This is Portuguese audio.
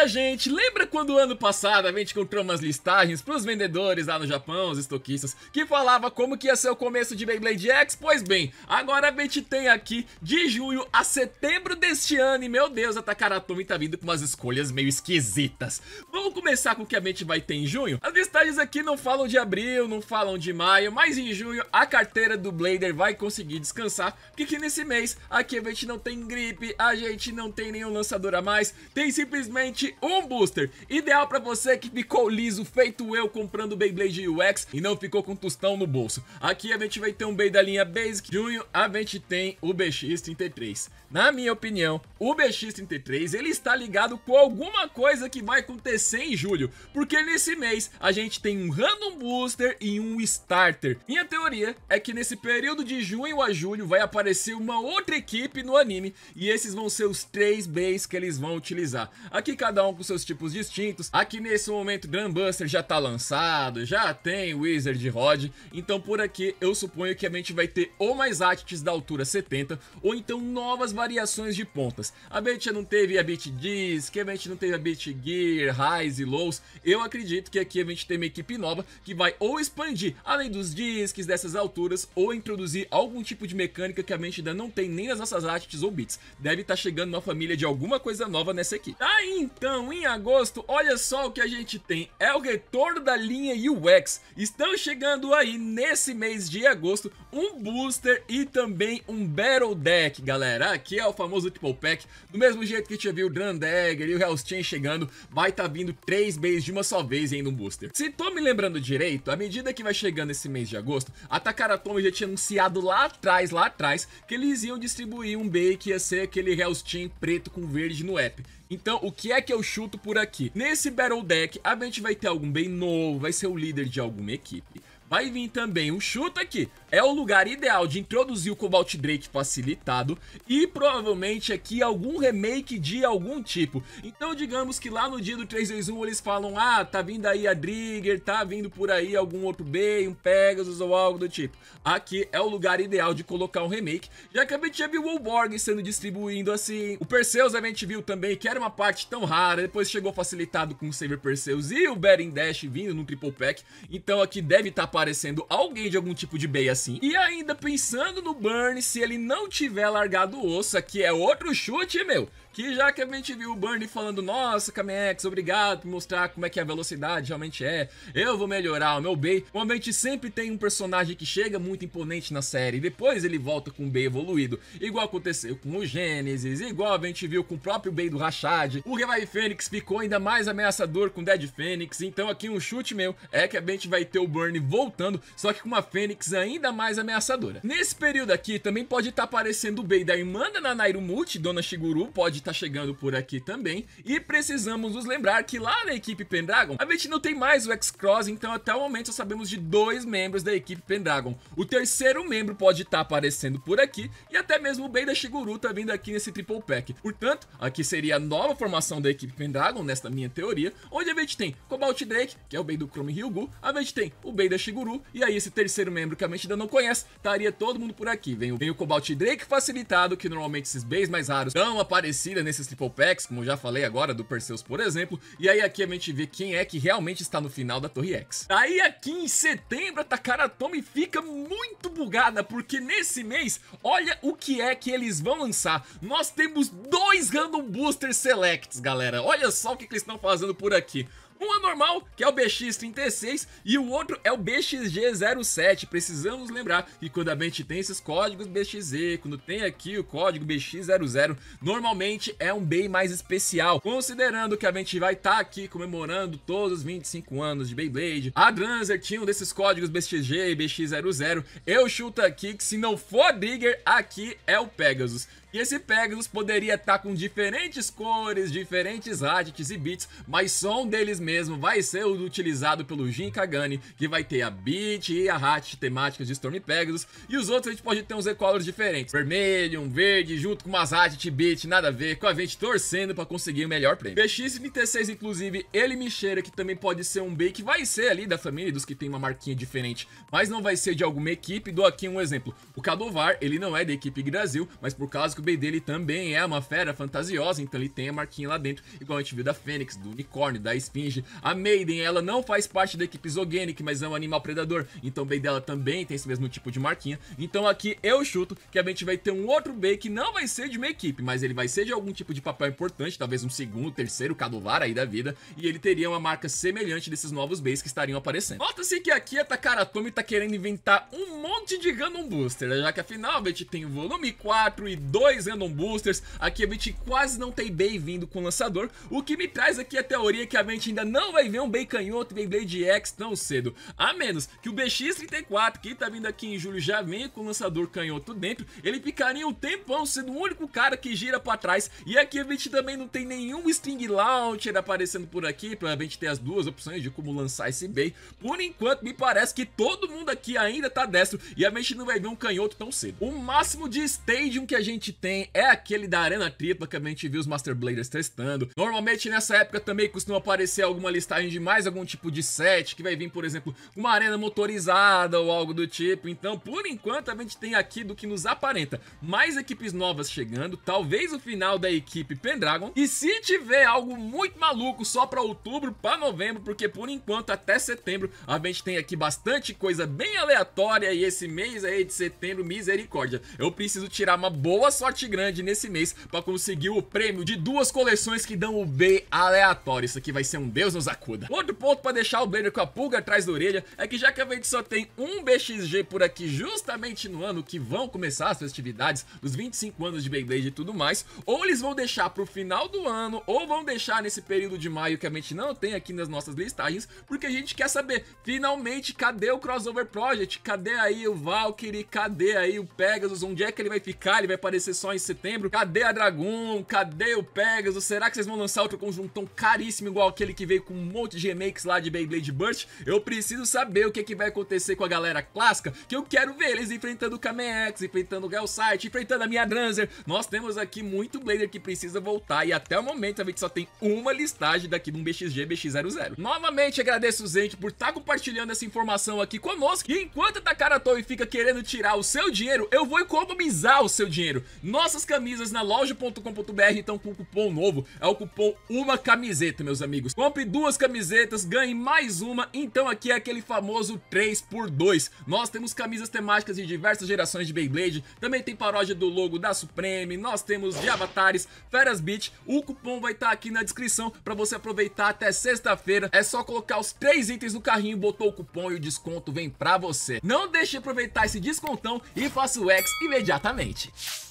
minha gente, lembra quando ano passado a gente comprou umas listagens pros vendedores lá no Japão, os estoquistas, que falava como que ia ser o começo de Beyblade X? Pois bem, agora a gente tem aqui de junho a setembro deste ano e meu Deus, a Takaratomi tá vindo com umas escolhas meio esquisitas. Vamos começar com o que a gente vai ter em junho? As listagens aqui não falam de abril, não falam de maio, mas em junho a carteira do Blader vai conseguir descansar, porque nesse mês aqui a gente não tem gripe, a gente não tem nenhum lançador a mais, tem simplesmente um booster. Ideal para você que ficou liso, feito eu, comprando Beyblade UX e não ficou com tostão no bolso. Aqui a gente vai ter um Bey da linha Basic, Junho a gente tem o BX-33. Na minha opinião, o BX-33 ele está ligado com alguma coisa que vai acontecer em julho, porque nesse mês a gente tem um Random Booster e um Starter. Minha teoria é que nesse período de junho a julho vai aparecer uma outra equipe no anime e esses vão ser os três Beys que eles vão utilizar. Aqui cada cada um com seus tipos distintos. Aqui nesse momento, Grandbuster já tá lançado, já tem Wizard Rod, então por aqui eu suponho que a gente vai ter ou mais Actis da altura 70, ou então novas variações de pontas. A gente não teve a Beat Disc, a gente não teve a Beat Gear, Highs e Lows, eu acredito que aqui a gente tem uma equipe nova que vai ou expandir, além dos disques dessas alturas, ou introduzir algum tipo de mecânica que a gente ainda não tem nem nas nossas Actis ou beats. Deve estar tá chegando uma família de alguma coisa nova nessa equipe. Ah, então então, em agosto, olha só o que a gente tem. É o retorno da linha UX. Estão chegando aí nesse mês de agosto um booster e também um Battle Deck, galera. Aqui é o famoso Triple Pack. Do mesmo jeito que a gente viu o Drandagger e o Hellstein chegando, vai estar tá vindo três bases de uma só vez ainda um booster. Se tô me lembrando direito, à medida que vai chegando esse mês de agosto, a Takaratomi já tinha anunciado lá atrás, lá atrás, que eles iam distribuir um B que ia ser aquele Hellstein preto com verde no app. Então, o que é que eu chuto por aqui? Nesse Battle Deck, a gente vai ter algum bem novo, vai ser o líder de alguma equipe. Vai vir também um chuto aqui é o lugar ideal de introduzir o Cobalt Drake facilitado e provavelmente aqui algum remake de algum tipo. Então digamos que lá no dia do 321 eles falam, ah, tá vindo aí a Drigger, tá vindo por aí algum outro B, um Pegasus ou algo do tipo. Aqui é o lugar ideal de colocar um remake, já que a gente já viu o Wolborg sendo distribuindo assim. O Perseus a gente viu também, que era uma parte tão rara, depois chegou facilitado com o Saber Perseus e o Beren Dash vindo no Triple Pack. Então aqui deve estar tá aparecendo alguém de algum tipo de B, assim assim. E ainda pensando no Burns, se ele não tiver largado o osso, aqui é outro chute, meu que já que a gente viu o Burnie falando, nossa, Kamex, obrigado por mostrar como é que a velocidade realmente é, eu vou melhorar o meu a Normalmente sempre tem um personagem que chega muito imponente na série, e depois ele volta com o Bey evoluído, igual aconteceu com o Gênesis, igual a gente viu com o próprio Bey do Rashad. O Revive Fênix ficou ainda mais ameaçador com o Dead Fênix, então aqui um chute meu é que a gente vai ter o Burnie voltando, só que com uma Fênix ainda mais ameaçadora. Nesse período aqui também pode estar tá aparecendo o Bey da irmã da Nanairu Muti, Dona Shiguru, pode está chegando por aqui também. E precisamos nos lembrar que lá na equipe Pendragon, a gente não tem mais o X-Cross, então até o momento só sabemos de dois membros da equipe Pendragon. O terceiro membro pode estar tá aparecendo por aqui e até mesmo o Ben da Shiguru tá vindo aqui nesse Triple Pack. Portanto, aqui seria a nova formação da equipe Pendragon, nesta minha teoria, onde a gente tem Cobalt Drake, que é o Ben do Chrome Ryugu, a gente tem o Ben da Shiguru e aí esse terceiro membro que a gente ainda não conhece, estaria todo mundo por aqui. Vem o, vem o Cobalt Drake facilitado, que normalmente esses Bens mais raros não apareciam parecida nesses triple packs, como já falei agora do Perseus, por exemplo. E aí aqui a gente vê quem é que realmente está no final da Torre X. Aí aqui em setembro a Takaratomi fica muito bugada, porque nesse mês, olha o que é que eles vão lançar. Nós temos dois Random Booster Selects, galera. Olha só o que, que eles estão fazendo por aqui. Um é normal, que é o BX36, e o outro é o BXG07. Precisamos lembrar que quando a gente tem esses códigos BXZ, quando tem aqui o código BX00, normalmente é um bem mais especial. Considerando que a gente vai estar tá aqui comemorando todos os 25 anos de Beyblade, a Dranzer tinha um desses códigos BXG e BX00, eu chuto aqui que se não for Digger, aqui é o Pegasus. E esse Pegasus poderia estar tá com diferentes cores, diferentes radits e bits, mas só um deles mesmo vai ser o utilizado pelo Jin Kagane, que vai ter a bit e a hat temáticas de Storm Pegasus, e os outros a gente pode ter uns e-colors diferentes, vermelho, um verde, junto com umas hat bit, nada a ver, com a gente torcendo para conseguir o melhor prêmio. PX36, inclusive, ele me cheira que também pode ser um B que vai ser ali da família dos que tem uma marquinha diferente, mas não vai ser de alguma equipe, dou aqui um exemplo, o Cadovar, ele não é da equipe Brasil, mas por causa que B dele também é uma fera fantasiosa, então ele tem a marquinha lá dentro, igual a gente viu da Fênix, do Unicórnio, da Esfinge. A Maiden, ela não faz parte da equipe Zogenic, mas é um animal predador, então o bait dela também tem esse mesmo tipo de marquinha. Então aqui eu chuto que a gente vai ter um outro B que não vai ser de uma equipe, mas ele vai ser de algum tipo de papel importante, talvez um segundo, terceiro caduvar aí da vida, e ele teria uma marca semelhante desses novos B's que estariam aparecendo. Nota-se que aqui a Takaratomi tá querendo inventar um monte de Gundam Booster, já que afinal a gente tem o volume 4 e 2 dois Random Boosters, aqui a gente quase não tem Bey vindo com o lançador, o que me traz aqui a teoria que a gente ainda não vai ver um Bey canhoto blade X tão cedo, a menos que o BX-34, que tá vindo aqui em julho, já venha com o lançador canhoto dentro, ele ficaria um tempão sendo o único cara que gira pra trás, e aqui a gente também não tem nenhum String Launcher aparecendo por aqui, pra gente ter as duas opções de como lançar esse Bey, por enquanto me parece que todo mundo aqui ainda tá destro, e a gente não vai ver um canhoto tão cedo. O máximo de Stadium que a gente tem é aquele da Arena Tripla que a gente viu os Master Bladers testando. Normalmente nessa época também costuma aparecer alguma listagem de mais algum tipo de set, que vai vir, por exemplo, uma arena motorizada ou algo do tipo. Então, por enquanto, a gente tem aqui do que nos aparenta mais equipes novas chegando, talvez o final da equipe Pendragon. E se tiver algo muito maluco só para outubro, para novembro, porque por enquanto até setembro a gente tem aqui bastante coisa bem aleatória e esse mês aí de setembro, misericórdia. Eu preciso tirar uma boa sorte sorte grande nesse mês para conseguir o prêmio de duas coleções que dão o B aleatório. Isso aqui vai ser um Deus nos acuda. Outro ponto para deixar o Blader com a pulga atrás da orelha é que já que a gente só tem um BXG por aqui justamente no ano que vão começar as festividades dos 25 anos de Beyblade e tudo mais, ou eles vão deixar para o final do ano, ou vão deixar nesse período de maio que a gente não tem aqui nas nossas listagens, porque a gente quer saber, finalmente, cadê o Crossover Project? Cadê aí o Valkyrie? Cadê aí o Pegasus? Onde é que ele vai ficar? Ele vai aparecer só em setembro. Cadê a Dragon? Cadê o Pegasus? Será que vocês vão lançar outro conjuntão caríssimo igual aquele que veio com um monte de remakes lá de Beyblade Burst? Eu preciso saber o que, é que vai acontecer com a galera clássica, que eu quero ver eles enfrentando o Kamex, enfrentando o Gelsite, enfrentando a minha Dranzer. Nós temos aqui muito Blader que precisa voltar e até o momento a gente só tem uma listagem daqui de um BXG BX00. Novamente agradeço o Zenk por estar tá compartilhando essa informação aqui conosco e enquanto a Takara Toei fica querendo tirar o seu dinheiro, eu vou economizar o seu dinheiro nossas camisas na loja.com.br. Então, com o cupom novo, é o cupom Uma Camiseta, meus amigos. Compre duas camisetas, ganhe mais uma. Então, aqui é aquele famoso 3x2. Nós temos camisas temáticas de diversas gerações de Beyblade. Também tem paródia do logo da Supreme. Nós temos de avatares, Feras Beach. O cupom vai estar tá aqui na descrição para você aproveitar até sexta-feira. É só colocar os três itens no carrinho, botou o cupom e o desconto vem pra você. Não deixe de aproveitar esse descontão e faça o ex imediatamente.